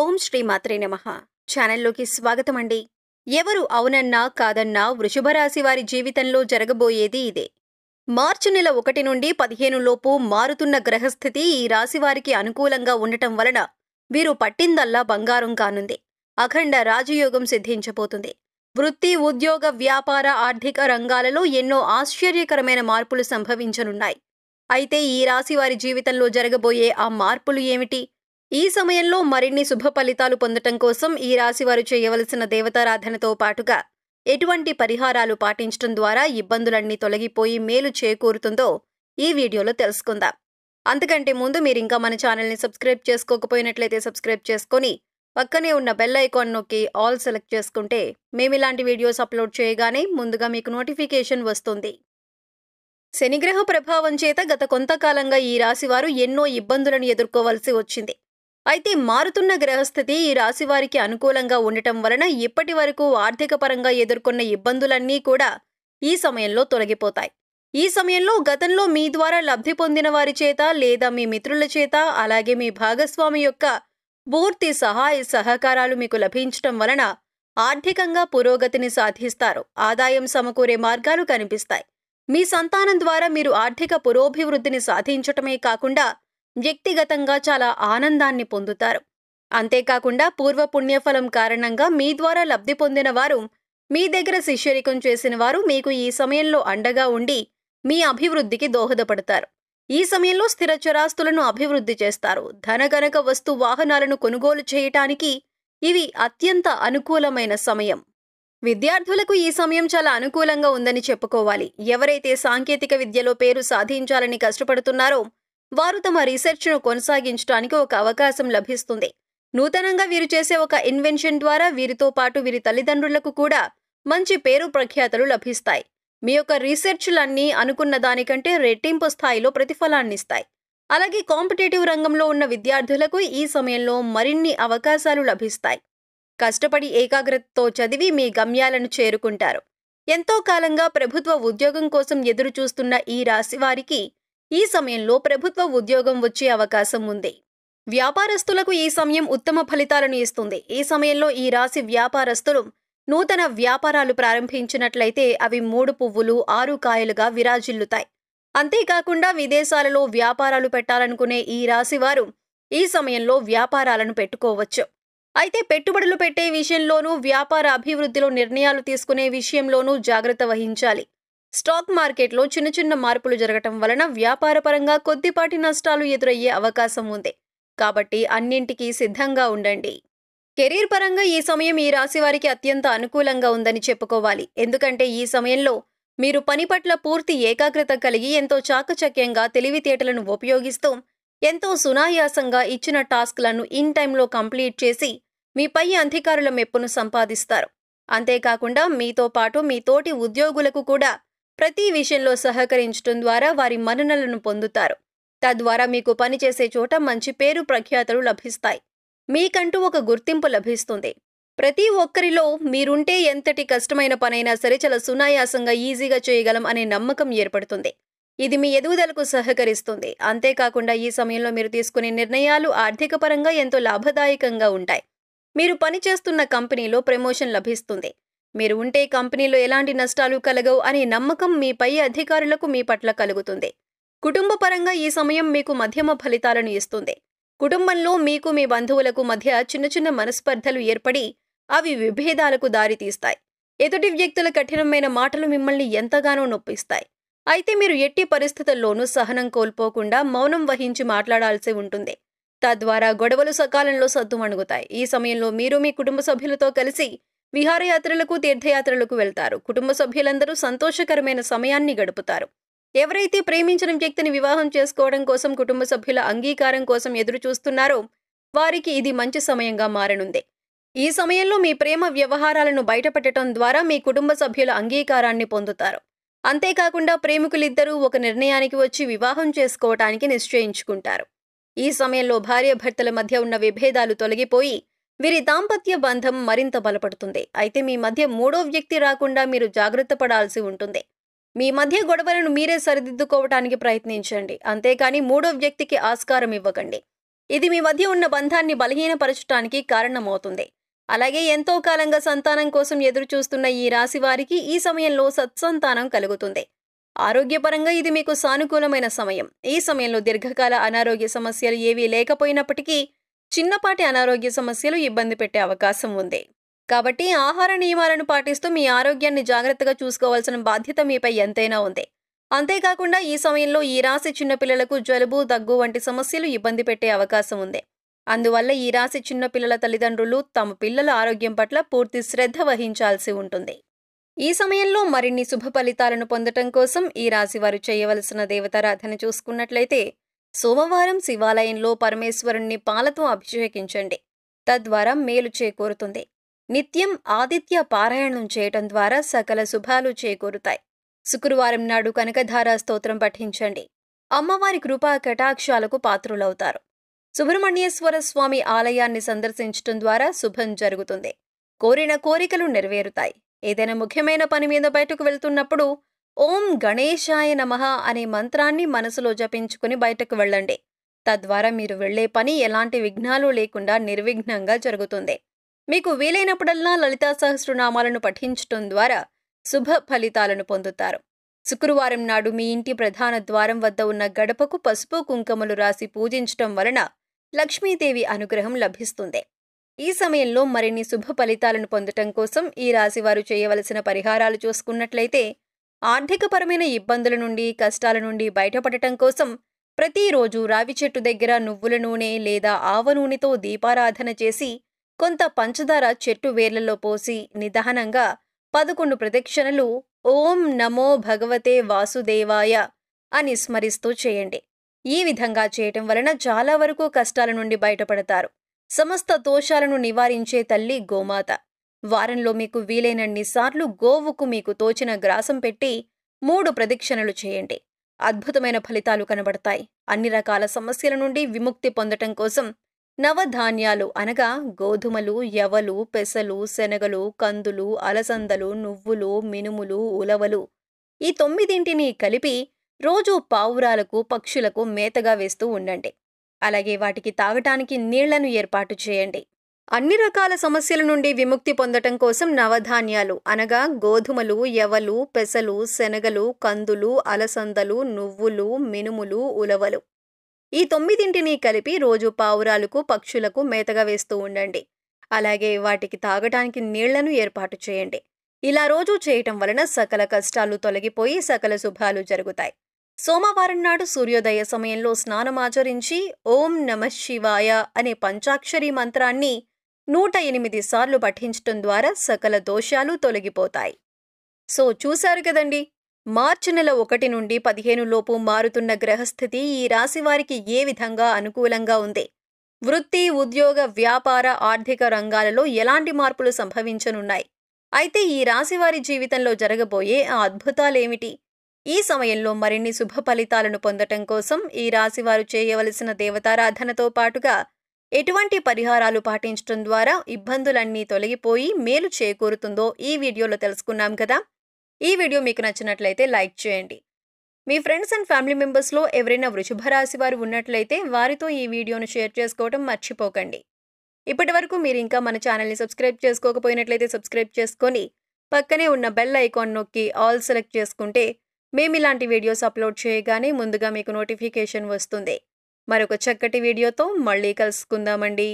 ఓం శ్రీ మాత్రే నమ ఛానల్లోకి స్వాగతం అండి ఎవరు అవునన్నా కాదన్నా వృషభరాశి వారి జీవితంలో జరగబోయేది ఇదే మార్చి నెల ఒకటి నుండి పదిహేను లోపు మారుతున్న గ్రహస్థితి ఈ రాశి వారికి అనుకూలంగా ఉండటం వలన వీరు పట్టిందల్లా బంగారం కానుంది అఖండ రాజయోగం సిద్ధించబోతుంది వృత్తి ఉద్యోగ వ్యాపార ఆర్థిక రంగాలలో ఎన్నో ఆశ్చర్యకరమైన మార్పులు సంభవించనున్నాయి అయితే ఈ రాశి వారి జీవితంలో జరగబోయే ఆ మార్పులు ఏమిటి ఈ సమయంలో మరిన్ని శుభ ఫలితాలు పొందటం కోసం ఈ రాశి వారు చేయవలసిన దేవతారాధనతో పాటుగా ఎటువంటి పరిహారాలు పాటించడం ద్వారా ఇబ్బందులన్నీ తొలగిపోయి మేలు చేకూరుతుందో ఈ వీడియోలో తెలుసుకుందాం అంతకంటే ముందు మీరు ఇంకా మన ఛానల్ని సబ్స్క్రైబ్ చేసుకోకపోయినట్లయితే సబ్స్క్రైబ్ చేసుకొని పక్కనే ఉన్న బెల్ ఐకాన్ నొక్కి ఆల్ సెలెక్ట్ చేసుకుంటే మేము ఇలాంటి వీడియోస్ అప్లోడ్ చేయగానే ముందుగా మీకు నోటిఫికేషన్ వస్తుంది శనిగ్రహ ప్రభావం చేత గత కొంతకాలంగా ఈ రాశివారు ఎన్నో ఇబ్బందులను ఎదుర్కోవలసి వచ్చింది అయితే మారుతున్న గ్రహస్థితి ఈ రాశి వారికి అనుకూలంగా ఉండటం వలన ఇప్పటి వరకు ఆర్థిక పరంగా ఎదుర్కొన్న ఇబ్బందులన్నీ కూడా ఈ సమయంలో తొలగిపోతాయి ఈ సమయంలో గతంలో మీ ద్వారా లబ్ధి పొందిన వారి చేత లేదా మీ మిత్రుల చేత అలాగే మీ భాగస్వామి యొక్క పూర్తి సహాయ సహకారాలు మీకు లభించటం వలన ఆర్థికంగా పురోగతిని సాధిస్తారు ఆదాయం సమకూరే మార్గాలు కనిపిస్తాయి మీ సంతానం ద్వారా మీరు ఆర్థిక పురోభివృద్ధిని సాధించటమే కాకుండా వ్యక్తిగతంగా చాలా ఆనందాన్ని పొందుతారు అంతేకాకుండా పూర్వపుణ్యఫలం కారణంగా మీ ద్వారా లబ్ధి పొందిన వారు మీ దగ్గర శిష్యరికం చేసిన వారు మీకు ఈ సమయంలో అండగా ఉండి మీ అభివృద్ధికి దోహదపడతారు ఈ సమయంలో స్థిర చరాస్తులను అభివృద్ధి చేస్తారు ధనగనక వస్తు వాహనాలను కొనుగోలు చేయటానికి ఇవి అత్యంత అనుకూలమైన సమయం విద్యార్థులకు ఈ సమయం చాలా అనుకూలంగా ఉందని చెప్పుకోవాలి ఎవరైతే సాంకేతిక విద్యలో పేరు సాధించాలని కష్టపడుతున్నారో వారు తమ రీసెర్చ్ను కొనసాగించడానికి ఒక అవకాశం లభిస్తుంది నూతనంగా వీరు చేసే ఒక ఇన్వెన్షన్ ద్వారా వీరితో పాటు వీరి తల్లిదండ్రులకు కూడా మంచి పేరు ప్రఖ్యాతలు లభిస్తాయి మీ యొక్క రీసెర్చ్లన్నీ అనుకున్న దానికంటే రెట్టింపు స్థాయిలో ప్రతిఫలాన్నిస్తాయి అలాగే కాంపిటేటివ్ రంగంలో ఉన్న విద్యార్థులకు ఈ సమయంలో మరిన్ని అవకాశాలు లభిస్తాయి కష్టపడి ఏకాగ్రతతో చదివి మీ గమ్యాలను చేరుకుంటారు ఎంతో కాలంగా ప్రభుత్వ ఉద్యోగం కోసం ఎదురుచూస్తున్న ఈ రాశివారికి ఈ సమయంలో ప్రభుత్వ ఉద్యోగం వచ్చే అవకాశం ఉంది వ్యాపారస్తులకు ఈ సమయం ఉత్తమ ఫలితాలను ఇస్తుంది ఈ సమయంలో ఈ రాశి వ్యాపారస్తులు నూతన వ్యాపారాలు ప్రారంభించినట్లయితే అవి మూడు పువ్వులు ఆరు కాయలుగా విరాజిల్లుతాయి అంతేకాకుండా విదేశాలలో వ్యాపారాలు పెట్టాలనుకునే ఈ రాశివారు ఈ సమయంలో వ్యాపారాలను పెట్టుకోవచ్చు అయితే పెట్టుబడులు పెట్టే విషయంలోనూ వ్యాపార అభివృద్ధిలో నిర్ణయాలు తీసుకునే విషయంలోనూ జాగ్రత్త వహించాలి స్టాక్ మార్కెట్లో చిన్న చిన్న మార్పులు జరగటం వలన వ్యాపారపరంగా కొద్దిపాటి నష్టాలు ఎదురయ్యే అవకాశం ఉంది కాబట్టి అన్నింటికీ సిద్ధంగా ఉండండి కెరీర్ పరంగా ఈ సమయం ఈ రాశి వారికి అత్యంత అనుకూలంగా ఉందని చెప్పుకోవాలి ఎందుకంటే ఈ సమయంలో మీరు పని పట్ల పూర్తి ఏకాగ్రత కలిగి ఎంతో చాకచక్యంగా తెలివితేటలను ఉపయోగిస్తూ ఎంతో సునాయాసంగా ఇచ్చిన టాస్క్లను ఇన్ టైంలో కంప్లీట్ చేసి మీ పై అధికారుల మెప్పును సంపాదిస్తారు అంతేకాకుండా మీతో పాటు మీ తోటి ఉద్యోగులకు కూడా ప్రతి విషయంలో సహకరించడం ద్వారా వారి మన్ననలను పొందుతారు తద్వారా మీకు పనిచేసే చోట మంచి పేరు ప్రఖ్యాతలు లభిస్తాయి మీకంటూ ఒక గుర్తింపు లభిస్తుంది ప్రతి ఒక్కరిలో మీరుంటే ఎంతటి కష్టమైన పనైనా సరే చాలా సునాయాసంగా ఈజీగా చేయగలం అనే నమ్మకం ఏర్పడుతుంది ఇది మీ ఎదుగుదలకు సహకరిస్తుంది అంతేకాకుండా ఈ సమయంలో మీరు తీసుకునే నిర్ణయాలు ఆర్థిక పరంగా ఎంతో లాభదాయకంగా ఉంటాయి మీరు పనిచేస్తున్న కంపెనీలో ప్రమోషన్ లభిస్తుంది మీరు ఉంటే కంపెనీలో ఎలాంటి నష్టాలు కలగవు అనే నమ్మకం మీ పై అధికారులకు మీ పట్ల కలుగుతుంది కుటుంబ పరంగా ఈ సమయం మీకు మధ్యమ ఫలితాలను ఇస్తుంది కుటుంబంలో మీకు మీ బంధువులకు మధ్య చిన్న చిన్న మనస్పర్ధలు ఏర్పడి అవి విభేదాలకు దారితీస్తాయి ఎదుటి వ్యక్తుల కఠినమైన మాటలు మిమ్మల్ని ఎంతగానో నొప్పిస్తాయి అయితే మీరు ఎట్టి పరిస్థితుల్లోనూ సహనం కోల్పోకుండా మౌనం వహించి మాట్లాడాల్సి ఉంటుంది తద్వారా గొడవలు సకాలంలో సద్దుమణుగుతాయి ఈ సమయంలో మీరు మీ కుటుంబ సభ్యులతో కలిసి విహారయాత్రలకు తీర్థయాత్రలకు వెళ్తారు కుటుంబ సభ్యులందరూ సంతోషకరమైన సమయాన్ని గడుపుతారు ఎవరైతే ప్రేమించిన వ్యక్తిని వివాహం చేసుకోవడం కోసం కుటుంబ సభ్యుల అంగీకారం కోసం ఎదురు చూస్తున్నారో వారికి ఇది మంచి సమయంగా మారనుంది ఈ సమయంలో మీ ప్రేమ వ్యవహారాలను బయటపెట్టడం ద్వారా మీ కుటుంబ సభ్యుల అంగీకారాన్ని పొందుతారు అంతేకాకుండా ప్రేమికులిద్దరూ ఒక నిర్ణయానికి వచ్చి వివాహం చేసుకోవటానికి నిశ్చయించుకుంటారు ఈ సమయంలో భార్య భర్తల మధ్య ఉన్న విభేదాలు తొలగిపోయి వీరి దాంపత్య బంధం మరింత బలపడుతుంది అయితే మీ మధ్య మూడో వ్యక్తి రాకుండా మీరు జాగ్రత్త పడాల్సి ఉంటుంది మీ మధ్య గొడవలను మీరే సరిదిద్దుకోవటానికి ప్రయత్నించండి అంతేకాని మూడో వ్యక్తికి ఆస్కారం ఇవ్వకండి ఇది మీ మధ్య ఉన్న బంధాన్ని బలహీనపరచడానికి కారణమవుతుంది అలాగే ఎంతో కాలంగా సంతానం కోసం ఎదురు చూస్తున్న ఈ రాశి వారికి ఈ సమయంలో సత్సంతానం కలుగుతుంది ఆరోగ్యపరంగా ఇది మీకు సానుకూలమైన సమయం ఈ సమయంలో దీర్ఘకాల అనారోగ్య సమస్యలు ఏవీ లేకపోయినప్పటికీ చిన్నపాటి అనారోగ్య సమస్యలు ఇబ్బంది పెట్టే అవకాశం ఉంది కాబట్టి ఆహార నియమాలను పాటిస్తూ మీ ఆరోగ్యాన్ని జాగ్రత్తగా చూసుకోవాల్సిన బాధ్యత మీపై ఎంతైనా ఉంది అంతేకాకుండా ఈ సమయంలో ఈ రాశి చిన్నపిల్లలకు జలుబు దగ్గు వంటి సమస్యలు ఇబ్బంది పెట్టే అవకాశం ఉంది అందువల్ల ఈ రాశి చిన్నపిల్లల తల్లిదండ్రులు తమ పిల్లల ఆరోగ్యం పట్ల పూర్తి శ్రద్ధ వహించాల్సి ఉంటుంది ఈ సమయంలో మరిన్ని శుభ ఫలితాలను పొందటం కోసం ఈ రాశి వారు చేయవలసిన దేవతారాధన చూసుకున్నట్లయితే సోమవారం శివాలయంలో పరమేశ్వరుణ్ణి పాలతో అభిషేకించండి తద్వారా మేలు చేకూరుతుంది నిత్యం ఆదిత్య పారాయణం చేయటం ద్వారా సకల శుభాలు చేకూరుతాయి శుక్రవారం నాడు కనకధారా స్తోత్రం పఠించండి అమ్మవారి కృపా కటాక్షాలకు పాత్రులవుతారు సుబ్రహ్మణ్యేశ్వర స్వామి ఆలయాన్ని సందర్శించటం ద్వారా శుభం జరుగుతుంది కోరిన కోరికలు నెరవేరుతాయి ఏదైనా ముఖ్యమైన పని మీద బయటకు వెళ్తున్నప్పుడు ఓం గణేశాయ నమ అనే మంత్రాన్ని మనసులో జపించుకుని బయటకు వెళ్ళండి తద్వారా మీరు వెళ్లే పని ఎలాంటి విఘ్నాలు లేకుండా నిర్విఘ్నంగా జరుగుతుంది మీకు వీలైనప్పుడల్లా లలితా సహస్రనామాలను పఠించటం ద్వారా శుభ ఫలితాలను పొందుతారు శుక్రవారం నాడు మీ ఇంటి ప్రధాన ద్వారం వద్ద ఉన్న గడపకు పసుపు కుంకుమలు రాసి పూజించటం వలన లక్ష్మీదేవి అనుగ్రహం లభిస్తుంది ఈ సమయంలో మరిన్ని శుభ ఫలితాలను పొందటం కోసం ఈ రాశివారు చేయవలసిన పరిహారాలు చూసుకున్నట్లయితే ఆర్థికపరమైన ఇబ్బందుల నుండి కష్టాల నుండి బయటపడటం కోసం ప్రతిరోజు రావి చెట్టు దగ్గర నువ్వుల నూనె లేదా ఆవ నూనెతో దీపారాధన చేసి కొంత పంచదార చెట్టు వేర్లలో పోసి నిదానంగా పదకొండు ప్రదక్షిణలు ఓం నమో భగవతే వాసుదేవాయ అని స్మరిస్తూ చేయండి ఈ విధంగా చేయటం వలన చాలా వరకు కష్టాల నుండి బయటపడతారు సమస్త దోషాలను నివారించే తల్లి గోమాత వారంలో మీకు వీలైనన్ని సార్లు గోవుకు మీకు తోచిన గ్రాసం పెట్టి మూడు ప్రదక్షిణలు చేయండి అద్భుతమైన ఫలితాలు కనబడతాయి అన్ని రకాల సమస్యల నుండి విముక్తి పొందటం కోసం నవధాన్యాలు అనగా గోధుమలు యవలు పెసలు శనగలు కందులు అలసందలు నువ్వులు మినుములు ఉలవలు ఈ తొమ్మిదింటిని కలిపి రోజూ పావురాలకు పక్షులకు మేతగా వేస్తూ ఉండండి అలాగే వాటికి తాగటానికి నీళ్లను ఏర్పాటు చేయండి అన్ని రకాల సమస్యల నుండి విముక్తి పొందటం కోసం నవధాన్యాలు అనగా గోధుమలు ఎవలు పెసలు శనగలు కందులు అలసందలు నువ్వులు మినుములు ఉలవలు ఈ తొమ్మిదింటిని కలిపి రోజు పావురాలకు పక్షులకు మేతగా వేస్తూ ఉండండి అలాగే వాటికి తాగటానికి నీళ్లను ఏర్పాటు చేయండి ఇలా రోజు చేయటం వలన సకల కష్టాలు తొలగిపోయి సకల శుభాలు జరుగుతాయి సోమవారం నాడు సూర్యోదయ సమయంలో స్నానమాచరించి ఓం నమ శివాయ అనే పంచాక్షరి మంత్రాన్ని నూట ఎనిమిది సార్లు పఠించటం ద్వారా సకల దోషాలు తొలగిపోతాయి సో చూశారు కదండి మార్చి నెల ఒకటి నుండి పదిహేను లోపు మారుతున్న గ్రహస్థితి ఈ రాశివారికి ఏ విధంగా అనుకూలంగా ఉంది వృత్తి ఉద్యోగ వ్యాపార ఆర్థిక రంగాలలో ఎలాంటి మార్పులు సంభవించనున్నాయి అయితే ఈ రాశివారి జీవితంలో జరగబోయే ఆ అద్భుతాలేమిటి ఈ సమయంలో మరిన్ని శుభ ఫలితాలను పొందటం కోసం ఈ రాశివారు చేయవలసిన దేవతారాధనతో పాటుగా ఎటువంటి పరిహారాలు పాటించడం ద్వారా ఇబ్బందులన్నీ తొలగిపోయి మేలు చేకూరుతుందో ఈ వీడియోలో తెలుసుకున్నాం కదా ఈ వీడియో మీకు నచ్చినట్లయితే లైక్ చేయండి మీ ఫ్రెండ్స్ అండ్ ఫ్యామిలీ మెంబర్స్లో ఎవరైనా వృషభ రాశి వారు ఉన్నట్లయితే వారితో ఈ వీడియోను షేర్ చేసుకోవడం మర్చిపోకండి ఇప్పటి వరకు మీరు ఇంకా మన ఛానల్ని సబ్స్క్రైబ్ చేసుకోకపోయినట్లయితే సబ్స్క్రైబ్ చేసుకొని పక్కనే ఉన్న బెల్ ఐకాన్ నొక్కి ఆల్ సెలెక్ట్ చేసుకుంటే మేము ఇలాంటి వీడియోస్ అప్లోడ్ చేయగానే ముందుగా మీకు నోటిఫికేషన్ వస్తుంది మరొక చక్కటి వీడియోతో మళ్ళీ కలుసుకుందామండి